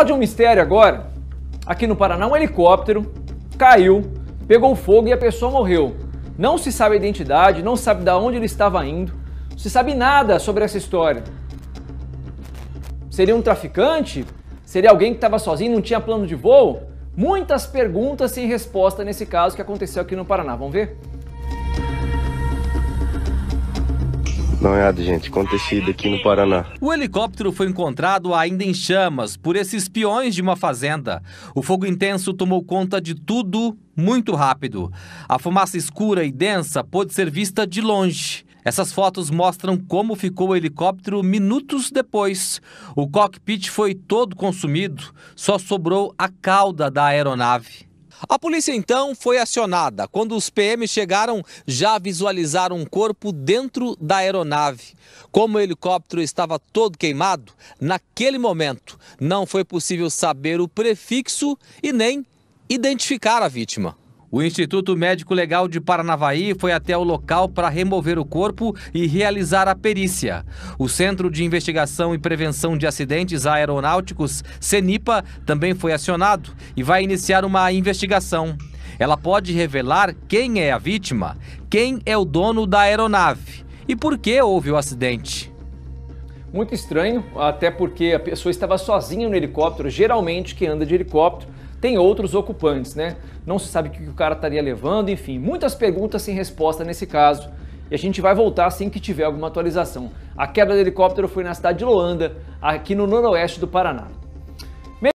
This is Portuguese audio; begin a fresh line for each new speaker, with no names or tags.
Só de um mistério agora. Aqui no Paraná, um helicóptero caiu, pegou fogo e a pessoa morreu. Não se sabe a identidade, não se sabe de onde ele estava indo, não se sabe nada sobre essa história. Seria um traficante? Seria alguém que estava sozinho, não tinha plano de voo? Muitas perguntas sem resposta nesse caso que aconteceu aqui no Paraná. Vamos ver?
Não nada, é gente, acontecido aqui no Paraná.
O helicóptero foi encontrado ainda em chamas por esses peões de uma fazenda. O fogo intenso tomou conta de tudo muito rápido. A fumaça escura e densa pôde ser vista de longe. Essas fotos mostram como ficou o helicóptero minutos depois. O cockpit foi todo consumido, só sobrou a cauda da aeronave. A polícia então foi acionada. Quando os PM chegaram, já visualizaram um corpo dentro da aeronave. Como o helicóptero estava todo queimado, naquele momento não foi possível saber o prefixo e nem identificar a vítima. O Instituto Médico Legal de Paranavaí foi até o local para remover o corpo e realizar a perícia. O Centro de Investigação e Prevenção de Acidentes Aeronáuticos, CENIPA, também foi acionado e vai iniciar uma investigação. Ela pode revelar quem é a vítima, quem é o dono da aeronave e por que houve o acidente.
Muito estranho, até porque a pessoa estava sozinha no helicóptero. Geralmente, quem anda de helicóptero tem outros ocupantes, né? Não se sabe o que o cara estaria levando, enfim, muitas perguntas sem resposta nesse caso. E a gente vai voltar assim que tiver alguma atualização. A quebra do helicóptero foi na cidade de Loanda, aqui no noroeste do Paraná.